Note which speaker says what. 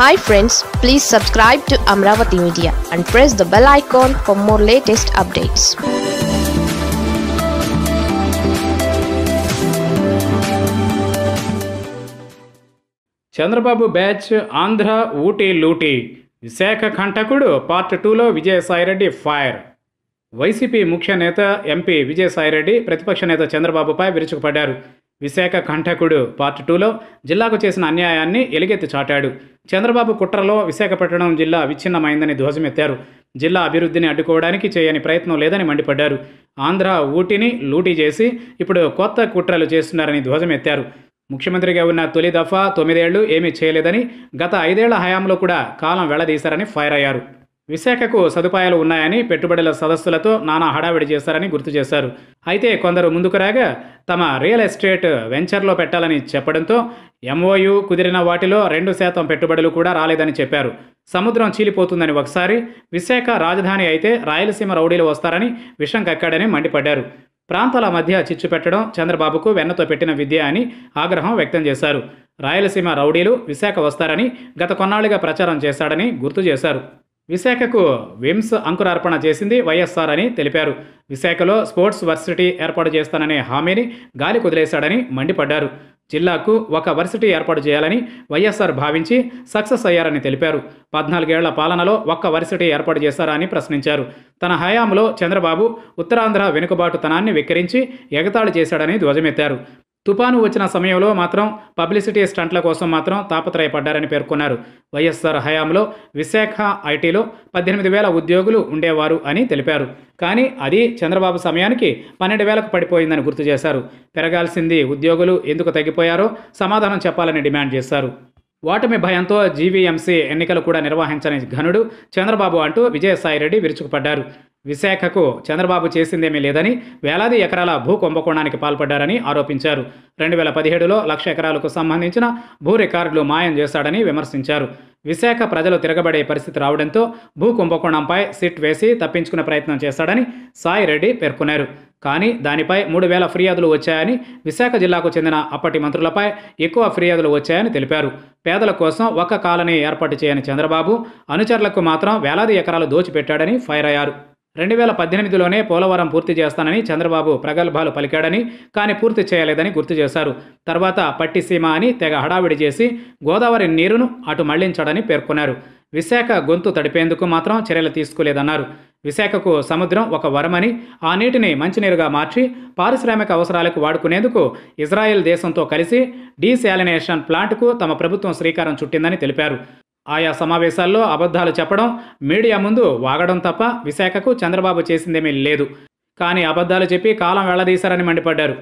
Speaker 1: hi friends please subscribe to Amaravati media and press the bell icon for more latest updates Chandrababu batch Andhra ఊటీ లూటీ Visakha కంటకుడు part టూలో Vijayasai Reddy fire YCP ముఖ్య నేత MP Vijayasai Reddy ప్రతిపక్ష నేత చంద్రబాబుపై విరుచుకుపడ్డారు విశాఖ కంఠకుడు పార్ట్ టూలో జిల్లాకు చేసిన అన్యాయాన్ని ఎలుగెత్తి చాటాడు చంద్రబాబు కుట్రలో విశాఖపట్నం జిల్లా విచ్ఛిన్నమైందని ధ్వజమెత్తారు జిల్లా అభివృద్ధిని అడ్డుకోవడానికి చేయని ప్రయత్నం లేదని మండిపడ్డారు ఆంధ్ర ఊటిని లూటీ చేసి ఇప్పుడు కొత్త కుట్రలు చేస్తున్నారని ధ్వజమెత్తారు ముఖ్యమంత్రిగా ఉన్న తొలి దఫా తొమ్మిదేళ్లు ఏమీ చేయలేదని గత ఐదేళ్ల హయాంలో కూడా కాలం వెళ్లదీశారని ఫైర్ అయ్యారు విశాఖకు సదుపాయాలు ఉన్నాయని పెట్టుబడుల సదస్సులతో నానా హడావిడి చేశారని గుర్తు చేశారు అయితే కొందరు ముందుకు రాగా తమ రియల్ ఎస్టేట్ వెంచర్లో పెట్టాలని చెప్పడంతో ఎంఓయూ కుదిరిన వాటిలో రెండు శాతం పెట్టుబడులు కూడా రాలేదని చెప్పారు సముద్రం చీలిపోతుందని ఒకసారి విశాఖ రాజధాని అయితే రాయలసీమ రౌడీలు వస్తారని విషం కక్కాడని మండిపడ్డారు ప్రాంతాల మధ్య చిచ్చు పెట్టడం చంద్రబాబుకు వెన్నతో పెట్టిన విద్య అని ఆగ్రహం వ్యక్తం చేశారు రాయలసీమ రౌడీలు విశాఖ వస్తారని గత కొన్నాళ్లుగా ప్రచారం చేశాడని గుర్తు చేశారు విశాఖకు విమ్స్ అంకురార్పణ చేసింది వైఎస్ఆర్ అని తెలిపారు విశాఖలో స్పోర్ట్స్ వర్సిటీ ఏర్పాటు చేస్తాననే హామీని గాలి కుదిలేశాడని మండిపడ్డారు జిల్లాకు ఒక వర్సిటీ ఏర్పాటు చేయాలని వైఎస్ఆర్ భావించి సక్సెస్ అయ్యారని తెలిపారు పద్నాలుగేళ్ల పాలనలో ఒక్క వర్సిటీ ఏర్పాటు చేశారా అని ప్రశ్నించారు తన హయాంలో చంద్రబాబు ఉత్తరాంధ్ర వెనుకబాటుతనాన్ని వెక్కిరించి ఎగతాళి చేశాడని ధ్వజమెత్తారు తుపాను వచ్చిన సమయంలో మాత్రం పబ్లిసిటీ స్టంట్ల కోసం మాత్రం తాపత్రయపడ్డారని పేర్కొన్నారు వైఎస్ఆర్ హయాంలో విశాఖ ఐటీలో పద్దెనిమిది వేల ఉద్యోగులు ఉండేవారు అని తెలిపారు కానీ అది చంద్రబాబు సమయానికి పన్నెండు వేలకు పడిపోయిందని గుర్తు చేశారు పెరగాల్సింది ఉద్యోగులు ఎందుకు తగ్గిపోయారో సమాధానం చెప్పాలని డిమాండ్ చేశారు ఓటమి భయంతో జీవీఎంసీ ఎన్నికలు కూడా నిర్వహించని ఘనుడు చంద్రబాబు అంటూ విజయసాయిరెడ్డి విరుచుకుపడ్డారు విశాఖకు చంద్రబాబు చేసిందేమీ లేదని వేలాది ఎకరాల భూ కుంభకోణానికి పాల్పడ్డారని ఆరోపించారు రెండు వేల పదిహేడులో లక్ష ఎకరాలకు సంబంధించిన భూ రికార్డులు మాయం చేశాడని విమర్శించారు విశాఖ ప్రజలు తిరగబడే పరిస్థితి రావడంతో భూ కుంభకోణంపై సిట్ వేసి తప్పించుకునే ప్రయత్నం చేశాడని సాయి రెడ్డి పేర్కొన్నారు కానీ దానిపై మూడు వేల ఫిర్యాదులు వచ్చాయని విశాఖ జిల్లాకు చెందిన అప్పటి మంత్రులపై ఎక్కువ ఫిర్యాదులు వచ్చాయని తెలిపారు పేదల కోసం ఒక్క కాలనీ ఏర్పాటు చేయని చంద్రబాబు అనుచరులకు మాత్రం వేలాది ఎకరాలు దోచిపెట్టాడని ఫైర్ అయ్యారు రెండు వేల పద్దెనిమిదిలోనే పోలవరం పూర్తి చేస్తానని చంద్రబాబు ప్రగల్భాలు పలికాడని కానీ పూర్తి చేయలేదని గుర్తు చేశారు తర్వాత పట్టిసీమ అని తెగ హడావిడి చేసి గోదావరి నీరును అటు మళ్లించాడని పేర్కొన్నారు విశాఖ గొంతు తడిపేందుకు మాత్రం చర్యలు తీసుకోలేదన్నారు విశాఖకు సముద్రం ఒక వరమని ఆ నీటిని మంచినీరుగా మార్చి పారిశ్రామిక అవసరాలకు వాడుకునేందుకు ఇజ్రాయెల్ దేశంతో కలిసి డీశాలినేషన్ ప్లాంట్కు తమ ప్రభుత్వం శ్రీకారం చుట్టిందని తెలిపారు ఆయా సమావేశాల్లో అబద్ధాలు చెప్పడం మీడియా ముందు వాగడం తప్ప విశాఖకు చంద్రబాబు చేసిందేమీ లేదు కానీ అబద్ధాలు చెప్పి కాలం వెళ్లదీశారని మండిపడ్డారు